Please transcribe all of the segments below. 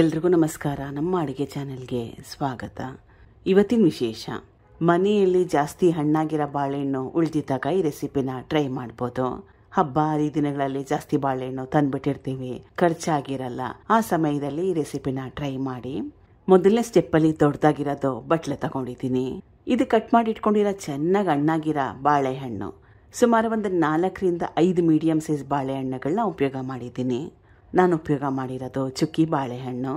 ಎಲ್ರಿಗೂ ನಮಸ್ಕಾರ ನಮ್ಮ ಅಡುಗೆ ಚಾನೆಲ್ಗೆ ಸ್ವಾಗತ ಇವತ್ತಿನ ವಿಶೇಷ ಮನೆಯಲ್ಲಿ ಜಾಸ್ತಿ ಹಣ್ಣಾಗಿರೋ ಬಾಳೆಹಣ್ಣು ಉಳಿದಿದ್ದಾಗ ಈ ರೆಸಿಪಿನ ಟ್ರೈ ಮಾಡ್ಬೋದು ಹಬ್ಬ ಹರಿದಿನಗಳಲ್ಲಿ ಜಾಸ್ತಿ ಬಾಳೆಹಣ್ಣು ತಂದ್ಬಿಟ್ಟಿರ್ತೀವಿ ಖರ್ಚಾಗಿರಲ್ಲ ಆ ಸಮಯದಲ್ಲಿ ಈ ರೆಸಿಪಿನ ಟ್ರೈ ಮಾಡಿ ಮೊದಲನೇ ಸ್ಟೆಪ್ಪಲ್ಲಿ ದೊಡ್ಡದಾಗಿರೋದು ಬಟ್ಲೆ ತಗೊಂಡಿದ್ದೀನಿ ಇದು ಕಟ್ ಮಾಡಿ ಇಟ್ಕೊಂಡಿರೋ ಚೆನ್ನಾಗಿ ಹಣ್ಣಾಗಿರೋ ಬಾಳೆಹಣ್ಣು ಸುಮಾರು ಒಂದು ನಾಲ್ಕರಿಂದ ಐದು ಮೀಡಿಯಂ ಸೈಜ್ ಬಾಳೆಹಣ್ಣುಗಳನ್ನ ಉಪಯೋಗ ಮಾಡಿದ್ದೀನಿ ನಾನು ಉಪಯೋಗ ಮಾಡಿರೋದು ಚುಕ್ಕಿ ಬಾಳೆಹಣ್ಣು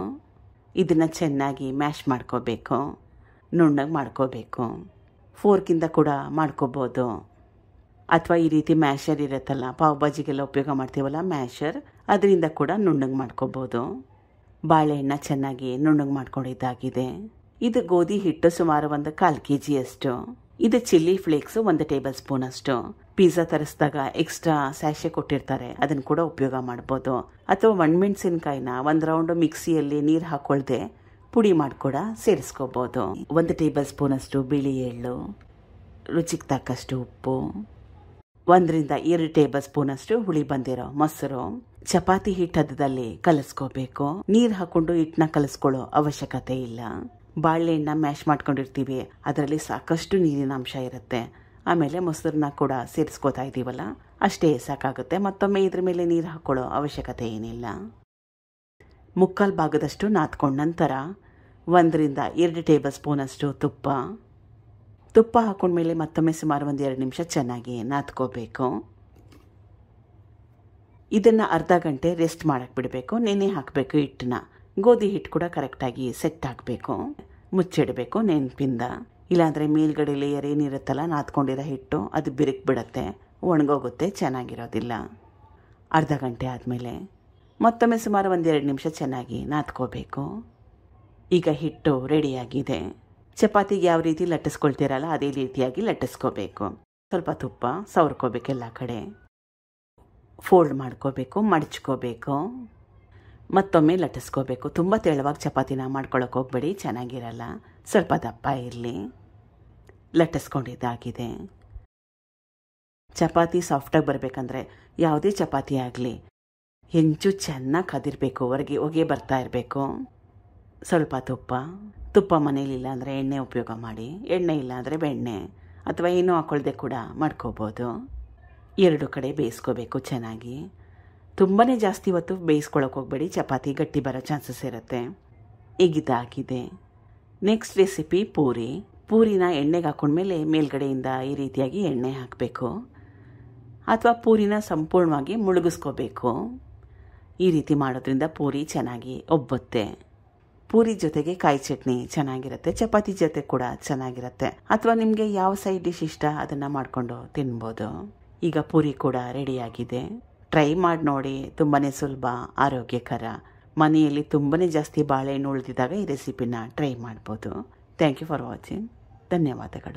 ಇದನ್ನು ಚೆನ್ನಾಗಿ ಮ್ಯಾಶ್ ಮಾಡ್ಕೋಬೇಕು ನುಣ್ಣಗೆ ಮಾಡ್ಕೋಬೇಕು ಫೋರ್ಕಿಂದ ಕೂಡ ಮಾಡ್ಕೋಬೋದು ಅಥವಾ ಈ ರೀತಿ ಮ್ಯಾಷರ್ ಇರುತ್ತಲ್ಲ ಪಾವ್ ಬಾಜಿಗೆಲ್ಲ ಉಪಯೋಗ ಮಾಡ್ತೀವಲ್ಲ ಮ್ಯಾಷರ್ ಅದರಿಂದ ಕೂಡ ನುಣ್ಣಗೆ ಮಾಡ್ಕೋಬೋದು ಬಾಳೆಹಣ್ಣ ಚೆನ್ನಾಗಿ ನುಣ್ಣಗೆ ಮಾಡ್ಕೊಂಡಿದ್ದಾಗಿದೆ ಇದು ಗೋಧಿ ಹಿಟ್ಟು ಸುಮಾರು ಒಂದು ಕಾಲು ಕೆ ಜಿಯಷ್ಟು ಇದು ಚಿಲ್ಲಿ ಫ್ಲೇಕ್ಸು ಒಂದು ಟೇಬಲ್ ಸ್ಪೂನಷ್ಟು ಪಿಜ್ಜಾ ತರಿಸಿದಾಗ ಎಕ್ಸ್ಟ್ರಾ ಸ್ಯಾಶೆ ಕೊಟ್ಟಿರ್ತಾರೆ ಅದನ್ನು ಕೂಡ ಉಪಯೋಗ ಮಾಡ್ಬೋದು ಅಥವಾ ಒಣಮೆಣಸಿನ್ಕಾಯಿನ ಒಂದು ರೌಂಡ್ ಮಿಕ್ಸಿಯಲ್ಲಿ ನೀರು ಹಾಕೊಳ್ದೆ ಪುಡಿ ಮಾಡಿ ಕೂಡ ಸೇರಿಸ್ಕೋಬೋದು ಒಂದು ಟೇಬಲ್ ಸ್ಪೂನಷ್ಟು ಬಿಳಿ ಎಳ್ಳು ರುಚಿಗೆ ತಕ್ಕಷ್ಟು ಉಪ್ಪು ಒಂದರಿಂದ ಎರಡು ಟೇಬಲ್ ಸ್ಪೂನಷ್ಟು ಹುಳಿ ಬಂದಿರೋ ಮೊಸರು ಚಪಾತಿ ಹಿಟ್ಟು ಹದದಲ್ಲಿ ಕಲಸ್ಕೋಬೇಕು ನೀರು ಹಾಕೊಂಡು ಹಿಟ್ಟನ್ನ ಕಲಸ್ಕೊಳ್ಳೋ ಅವಶ್ಯಕತೆ ಇಲ್ಲ ಬಾಳೆಹಣ್ಣ ಮ್ಯಾಶ್ ಮಾಡ್ಕೊಂಡಿರ್ತೀವಿ ಅದರಲ್ಲಿ ಸಾಕಷ್ಟು ನೀರಿನ ಅಂಶ ಇರುತ್ತೆ ಆಮೇಲೆ ಮೊಸರನ್ನ ಕೂಡ ಸೇರಿಸ್ಕೋತಾ ಇದ್ದೀವಲ್ಲ ಅಷ್ಟೇ ಸಾಕಾಗುತ್ತೆ ಮತ್ತೊಮ್ಮೆ ಇದ್ರ ಮೇಲೆ ನೀರು ಹಾಕ್ಕೊಳ್ಳೋ ಅವಶ್ಯಕತೆ ಏನಿಲ್ಲ ಮುಕ್ಕಾಲು ಭಾಗದಷ್ಟು ನಾದ್ಕೊಂಡ ನಂತರ ಒಂದರಿಂದ ಎರಡು ಟೇಬಲ್ ಸ್ಪೂನಷ್ಟು ತುಪ್ಪ ತುಪ್ಪ ಹಾಕೊಂಡ್ಮೇಲೆ ಮತ್ತೊಮ್ಮೆ ಸುಮಾರು ಒಂದು ಎರಡು ನಿಮಿಷ ಚೆನ್ನಾಗಿ ನಾದ್ಕೋಬೇಕು ಇದನ್ನು ಅರ್ಧ ಗಂಟೆ ರೆಸ್ಟ್ ಮಾಡಕ್ಕೆ ಬಿಡಬೇಕು ನೆನೆ ಹಾಕಬೇಕು ಹಿಟ್ಟನ್ನ ಗೋಧಿ ಹಿಟ್ಟು ಕೂಡ ಕರೆಕ್ಟಾಗಿ ಸೆಟ್ ಆಗಬೇಕು ಮುಚ್ಚಿಡಬೇಕು ನೆನಪಿಂದ ಇಲ್ಲಾಂದರೆ ಮೇಲ್ಗಡೆ ಲೇಯರ್ ಏನಿರುತ್ತಲ್ಲ ನಾದ್ಕೊಂಡಿರೋ ಹಿಟ್ಟು ಅದು ಬಿರುಕು ಬಿಡುತ್ತೆ ಒಣಗೋಗುತ್ತೆ ಚೆನ್ನಾಗಿರೋದಿಲ್ಲ ಅರ್ಧ ಗಂಟೆ ಆದಮೇಲೆ ಮತ್ತೊಮ್ಮೆ ಸುಮಾರು ಒಂದೆರಡು ನಿಮಿಷ ಚೆನ್ನಾಗಿ ನಾದ್ಕೋಬೇಕು ಈಗ ಹಿಟ್ಟು ರೆಡಿಯಾಗಿದೆ ಚಪಾತಿಗೆ ಯಾವ ರೀತಿ ಲಟ್ಟಿಸ್ಕೊಳ್ತೀರಲ್ಲ ಅದೇ ರೀತಿಯಾಗಿ ಲಟ್ಟಿಸ್ಕೋಬೇಕು ಸ್ವಲ್ಪ ತುಪ್ಪ ಸವರ್ಕೋಬೇಕು ಎಲ್ಲ ಕಡೆ ಫೋಲ್ಡ್ ಮಾಡ್ಕೋಬೇಕು ಮಡಚ್ಕೋಬೇಕು ಮತ್ತೊಮ್ಮೆ ಲಟ್ಟಿಸ್ಕೋಬೇಕು ತುಂಬ ತೆಳುವಾಗಿ ಚಪಾತಿನ ಮಾಡ್ಕೊಳಕ್ಕೆ ಹೋಗ್ಬೇಡಿ ಚೆನ್ನಾಗಿರಲ್ಲ ಸ್ವಲ್ಪ ದಪ್ಪ ಇರಲಿ ಲಟ್ಟಿಸ್ಕೊಂಡಿದ್ದಾಗಿದೆ ಚಪಾತಿ ಸಾಫ್ಟಾಗಿ ಬರಬೇಕಂದ್ರೆ ಯಾವುದೇ ಚಪಾತಿ ಆಗಲಿ ಹೆಂಚು ಚೆನ್ನಾಗಿ ಕದಿರಬೇಕು ಹೊರಗೆ ಹೊಗೆ ಬರ್ತಾ ಇರಬೇಕು ಸ್ವಲ್ಪ ತುಪ್ಪ ತುಪ್ಪ ಮನೇಲಿ ಅಂದರೆ ಎಣ್ಣೆ ಉಪಯೋಗ ಮಾಡಿ ಎಣ್ಣೆ ಇಲ್ಲಾಂದರೆ ಬೆಣ್ಣೆ ಅಥವಾ ಏನೂ ಹಾಕೊಳ್ಳದೆ ಕೂಡ ಮಾಡ್ಕೋಬೋದು ಎರಡು ಕಡೆ ಬೇಯಿಸ್ಕೋಬೇಕು ಚೆನ್ನಾಗಿ ತುಂಬಾ ಜಾಸ್ತಿ ಹೊತ್ತು ಬೇಯಿಸ್ಕೊಳ್ಳೋಕೆ ಹೋಗಬೇಡಿ ಚಪಾತಿ ಗಟ್ಟಿ ಬರೋ ಚಾನ್ಸಸ್ ಇರುತ್ತೆ ಈಗಿದಾಗಿದೆ ನೆಕ್ಸ್ಟ್ ರೆಸಿಪಿ ಪೂರಿ ಪೂರಿನ ಎಣ್ಣೆಗೆ ಹಾಕೊಂಡ್ಮೇಲೆ ಮೇಲ್ಗಡೆಯಿಂದ ಈ ರೀತಿಯಾಗಿ ಎಣ್ಣೆ ಹಾಕಬೇಕು ಅಥವಾ ಪೂರಿನ ಸಂಪೂರ್ಣವಾಗಿ ಮುಳುಗಿಸ್ಕೋಬೇಕು ಈ ರೀತಿ ಮಾಡೋದ್ರಿಂದ ಪೂರಿ ಚೆನ್ನಾಗಿ ಒಬ್ಬುತ್ತೆ ಪೂರಿ ಜೊತೆಗೆ ಕಾಯಿ ಚಟ್ನಿ ಚೆನ್ನಾಗಿರುತ್ತೆ ಚಪಾತಿ ಜೊತೆ ಕೂಡ ಚೆನ್ನಾಗಿರುತ್ತೆ ಅಥವಾ ನಿಮಗೆ ಯಾವ ಸೈಡ್ ಡಿಶ್ ಇಷ್ಟ ಅದನ್ನು ಮಾಡಿಕೊಂಡು ತಿನ್ಬೋದು ಈಗ ಪೂರಿ ಕೂಡ ರೆಡಿಯಾಗಿದೆ ಟ್ರೈ ಮಾಡಿ ನೋಡಿ ತುಂಬಾ ಸುಲಭ ಆರೋಗ್ಯಕರ ಮನೆಯಲ್ಲಿ ತುಂಬಾ ಜಾಸ್ತಿ ಬಾಳೆಹಣ್ಣು ಉಳಿದಿದ್ದಾಗ ಈ ರೆಸಿಪಿನ ಟ್ರೈ ಮಾಡ್ಬೋದು ಥ್ಯಾಂಕ್ ಯು ಫಾರ್ ವಾಚಿಂಗ್ ಧನ್ಯವಾದಗಳು